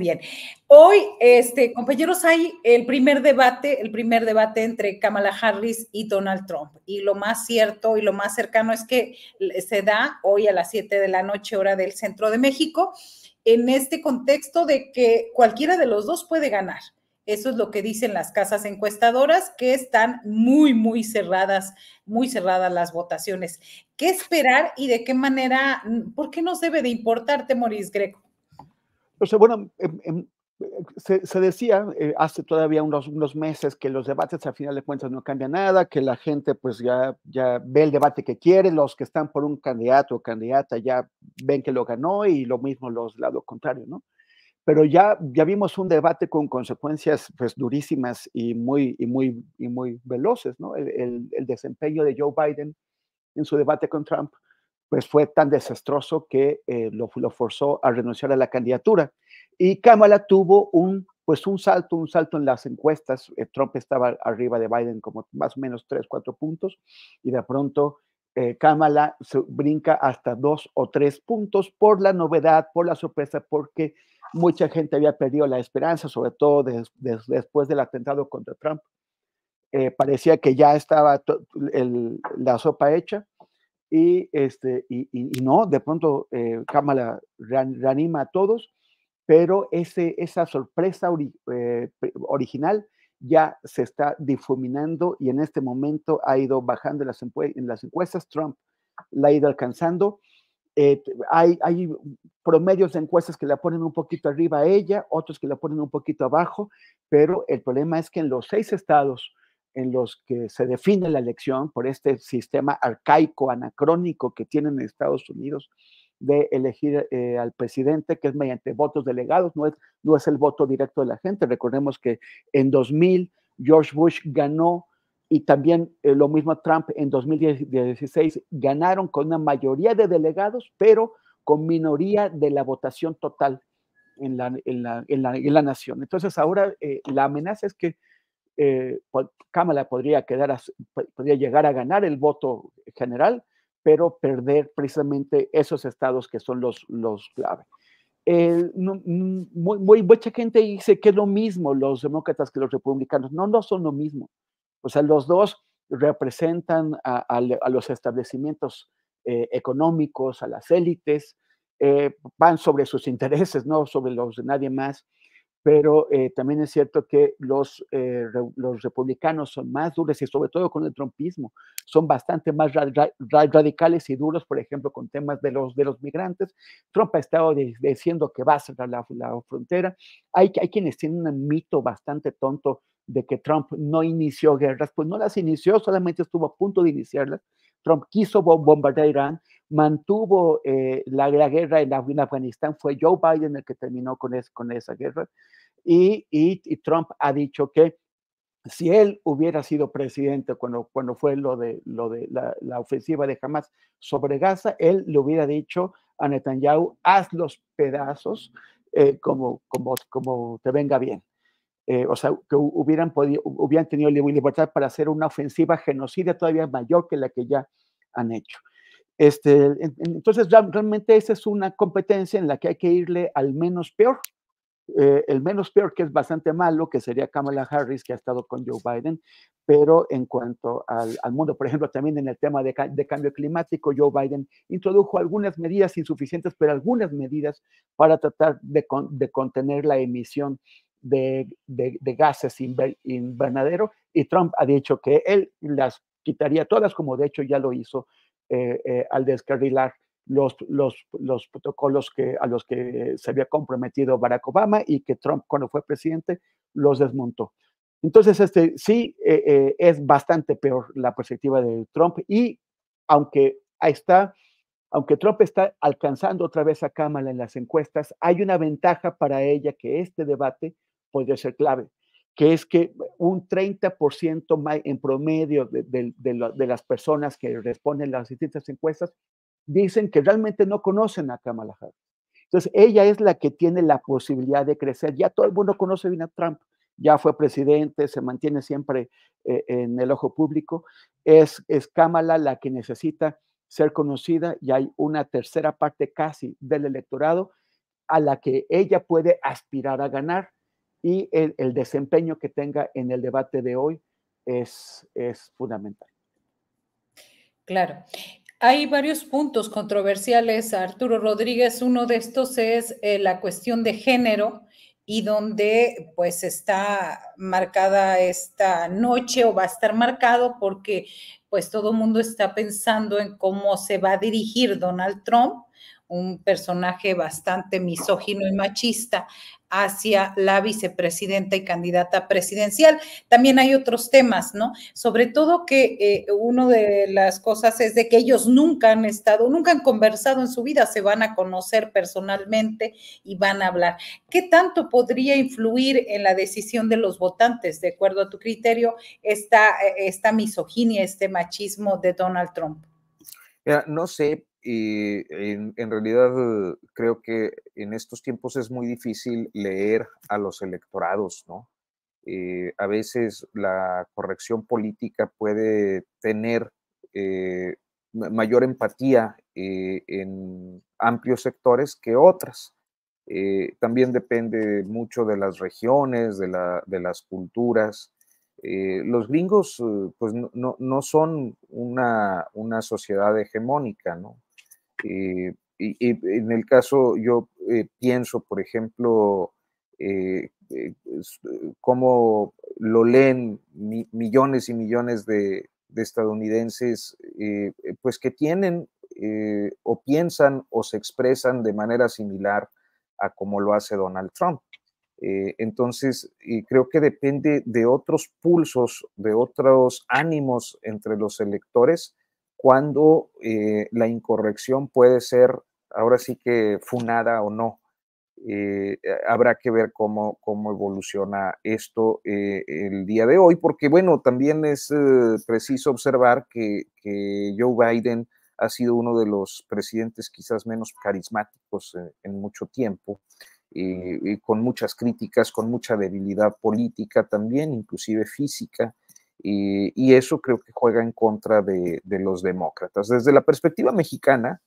bien. Hoy, este, compañeros, hay el primer debate, el primer debate entre Kamala Harris y Donald Trump. Y lo más cierto y lo más cercano es que se da hoy a las 7 de la noche, hora del centro de México, en este contexto de que cualquiera de los dos puede ganar. Eso es lo que dicen las casas encuestadoras, que están muy, muy cerradas, muy cerradas las votaciones. ¿Qué esperar y de qué manera, por qué nos debe de importarte, Maurice Greco? O bueno, em, em, se, decía eh, hace todavía unos, unos meses que los debates al final de cuentas no cambian nada, que la gente pues ya, ya ve el debate que quiere, los que están por un candidato o candidata ya ven que lo ganó y lo mismo los lado contrario, ¿no? Pero ya, ya vimos un debate con consecuencias pues, durísimas y muy, y muy, muy veloces, ¿no? el desempeño de Joe Biden en su debate con Trump pues fue tan desastroso que eh, lo, lo, forzó a renunciar a la candidatura. Y Kamala tuvo un, pues un salto, un salto en las encuestas. Eh, Trump estaba arriba de Biden como más o menos 3, 4 puntos y de pronto eh, Kamala se brinca hasta dos o tres puntos por la novedad, por la sorpresa, porque mucha gente había perdido la esperanza, sobre todo después del atentado contra Trump. parecía que ya estaba la sopa hecha y, este, y, no, de pronto eh, Kamala reanima a todos, pero ese, esa sorpresa eh, original ya se está difuminando y en este momento ha ido bajando en las, en las encuestas, Trump la ha ido alcanzando. Eh, hay, hay, promedios de encuestas que la ponen un poquito arriba a ella, otros que la ponen un poquito abajo, pero el problema es que en los seis estados en los que se define la elección por este sistema arcaico, anacrónico que tienen en Estados Unidos de elegir eh, al presidente, que es mediante votos delegados, no es, no es el voto directo de la gente. Recordemos que en 2000 George Bush ganó y también eh, lo mismo Trump en 2016 ganaron con una mayoría de delegados, pero con minoría de la votación total en la, en la, nación. Entonces ahora eh, la amenaza es que Cámara eh, podría, llegar a ganar el voto general, pero perder precisamente esos estados que son los, los clave. Eh, muy, mucha gente dice que es lo mismo los demócratas que los republicanos. No, no son lo mismo. O sea, los dos representan a, los establecimientos eh, económicos, a las élites, van sobre sus intereses, no sobre los de nadie más pero eh, también es cierto que los, eh, los republicanos son más duros y sobre todo con el trumpismo, son bastante más radicales y duros, por ejemplo, con temas de los, de los migrantes. Trump ha estado diciendo que va a cerrar la, frontera. Hay, hay quienes tienen un mito bastante tonto de que Trump no inició guerras, pues no las inició, solamente estuvo a punto de iniciarlas. Trump quiso bombardear Irán, mantuvo eh, la, guerra en, Afganistán, fue Joe Biden el que terminó con, es, con esa guerra y, Trump ha dicho que si él hubiera sido presidente cuando, cuando fue lo de, lo de la, ofensiva de Hamas sobre Gaza, él le hubiera dicho a Netanyahu, haz los pedazos eh, como, como, como te venga bien. Eh, o sea, que hubieran, podido, hubieran tenido libertad para hacer una ofensiva genocida todavía mayor que la que ya han hecho. Este, entonces, realmente esa es una competencia en la que hay que irle al menos peor. Eh, el menos peor, que es bastante malo, que sería Kamala Harris, que ha estado con Joe Biden, pero en cuanto al, mundo, por ejemplo, también en el tema de, cambio climático, Joe Biden introdujo algunas medidas insuficientes, pero algunas medidas para tratar de, contener la emisión de, gases invernadero, y Trump ha dicho que él las quitaría todas, como de hecho ya lo hizo eh, eh, al descarrilar los, protocolos que, a los que se había comprometido Barack Obama y que Trump cuando fue presidente los desmontó. Entonces, este, sí, eh, eh, es bastante peor la perspectiva de Trump y aunque está, aunque Trump está alcanzando otra vez a Kamala en las encuestas, hay una ventaja para ella que este debate podría ser clave, que es que un 30% más en promedio de, de las personas que responden las distintas encuestas dicen que realmente no conocen a Kamala Harris. Entonces, ella es la que tiene la posibilidad de crecer. Ya todo el mundo conoce a Donald Trump, ya fue presidente, se mantiene siempre eh, en el ojo público. Es, es Kamala la que necesita ser conocida y hay una tercera parte casi del electorado a la que ella puede aspirar a ganar y el, el desempeño que tenga en el debate de hoy es, es fundamental. Claro. Hay varios puntos controversiales, Arturo Rodríguez. Uno de estos es eh, la cuestión de género y donde pues está marcada esta noche o va a estar marcado porque pues todo el mundo está pensando en cómo se va a dirigir Donald Trump un personaje bastante misógino y machista hacia la vicepresidenta y candidata presidencial. También hay otros temas, ¿no? Sobre todo que eh, una de las cosas es de que ellos nunca han estado, nunca han conversado en su vida, se van a conocer personalmente y van a hablar. ¿Qué tanto podría influir en la decisión de los votantes, de acuerdo a tu criterio, esta, eh, esta misoginia, este machismo de Donald Trump? no sé, y en, realidad creo que en estos tiempos es muy difícil leer a los electorados, ¿no? Eh, a veces la corrección política puede tener eh, mayor empatía eh, en amplios sectores que otras. también depende mucho de las regiones, de, de las culturas. los gringos pues no, no son una, una sociedad hegemónica, ¿no? y, en el caso, yo eh, pienso, por ejemplo, eh, eh, cómo lo leen millones y millones de, estadounidenses, pues que tienen o piensan o se expresan de manera similar a cómo lo hace Donald Trump. entonces, creo que depende de otros pulsos, de otros ánimos entre los electores cuando eh, la incorrección puede ser ahora sí que funada o no. Eh, eh, habrá que ver cómo, evoluciona esto el día de hoy, porque bueno, también es preciso observar que, Joe Biden ha sido uno de los presidentes quizás menos carismáticos en, mucho tiempo, y con muchas críticas, con mucha debilidad política también, inclusive física. Y, eso creo que juega en contra de, los demócratas. Desde la perspectiva mexicana,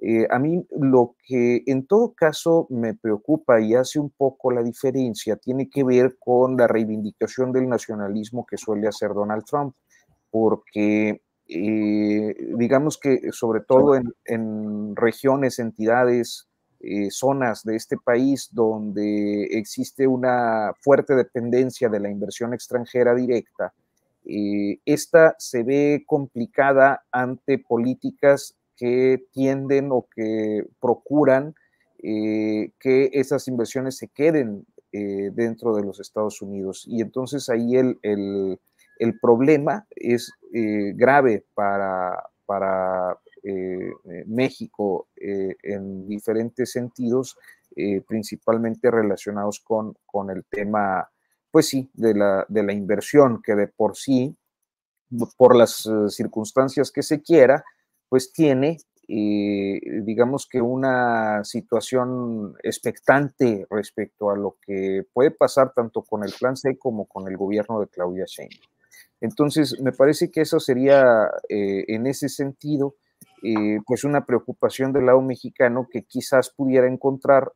eh, a mí lo que en todo caso me preocupa y hace un poco la diferencia tiene que ver con la reivindicación del nacionalismo que suele hacer Donald Trump, porque eh, digamos que sobre todo en, regiones, entidades, eh, zonas de este país donde existe una fuerte dependencia de la inversión extranjera directa, eh, esta se ve complicada ante políticas que tienden o que procuran eh, que esas inversiones se queden eh, dentro de los Estados Unidos. Y entonces ahí el, el, problema es grave para, para México en diferentes sentidos, principalmente relacionados con, con el tema pues sí, de la, de la inversión que de por sí, por las eh, circunstancias que se quiera, pues tiene, eh, digamos que una situación expectante respecto a lo que puede pasar tanto con el plan C como con el gobierno de Claudia Sheinbaum. Entonces, me parece que eso sería, eh, en ese sentido, pues una preocupación del lado mexicano que quizás pudiera encontrar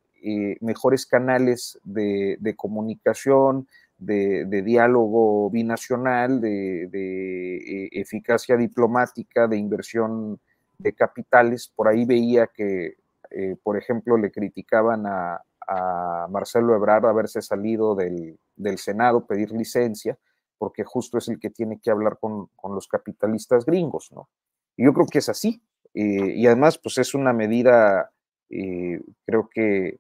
mejores canales de comunicación, de, diálogo binacional, de, eh, eficacia diplomática, de inversión de capitales. Por ahí veía que, eh, por ejemplo, le criticaban a, Marcelo Ebrard haberse salido del, Senado, pedir licencia, porque justo es el que tiene que hablar con, los capitalistas gringos, ¿no? Y yo creo que es así. Eh, y además, pues es una medida, creo que,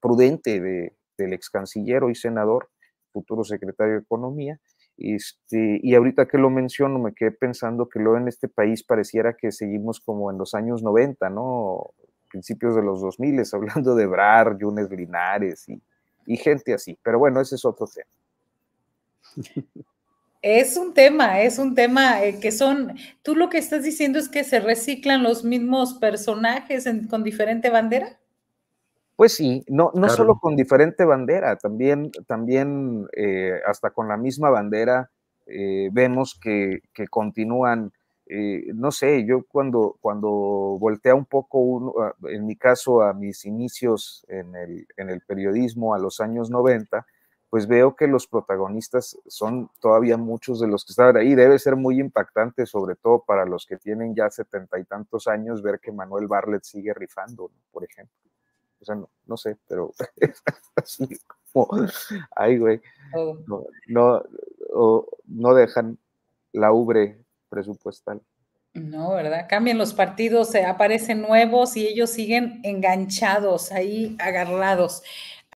prudente del ex canciller y senador futuro secretario de Economía. Este, y ahorita que lo menciono, me quedé pensando que luego en este país pareciera que seguimos como en los años 90, ¿no? Principios de los 2000, hablando de Brar, Yunes Linares y, gente así. Pero bueno, ese es otro tema. Es un tema, es un tema eh, que son, tú lo que estás diciendo es que se reciclan los mismos personajes con diferente bandera. Pues sí, no, no solo con diferente bandera, también, también eh, hasta con la misma bandera eh, vemos que, continúan, eh, no sé, yo cuando, cuando voltea un poco, ah, en mi caso, a mis inicios en el, en el, periodismo a los años 90, pues veo que los protagonistas son todavía muchos de los que estaban ahí. Debe ser muy impactante, sobre todo para los que tienen ya setenta y tantos años, ver que Manuel Barlet sigue rifando, por ejemplo. O sea, no, sé, pero así como, güey, eh. no, dejan la ubre presupuestal. No, ¿verdad? Cambian los partidos, eh, aparecen nuevos y ellos siguen enganchados ahí, agarrados.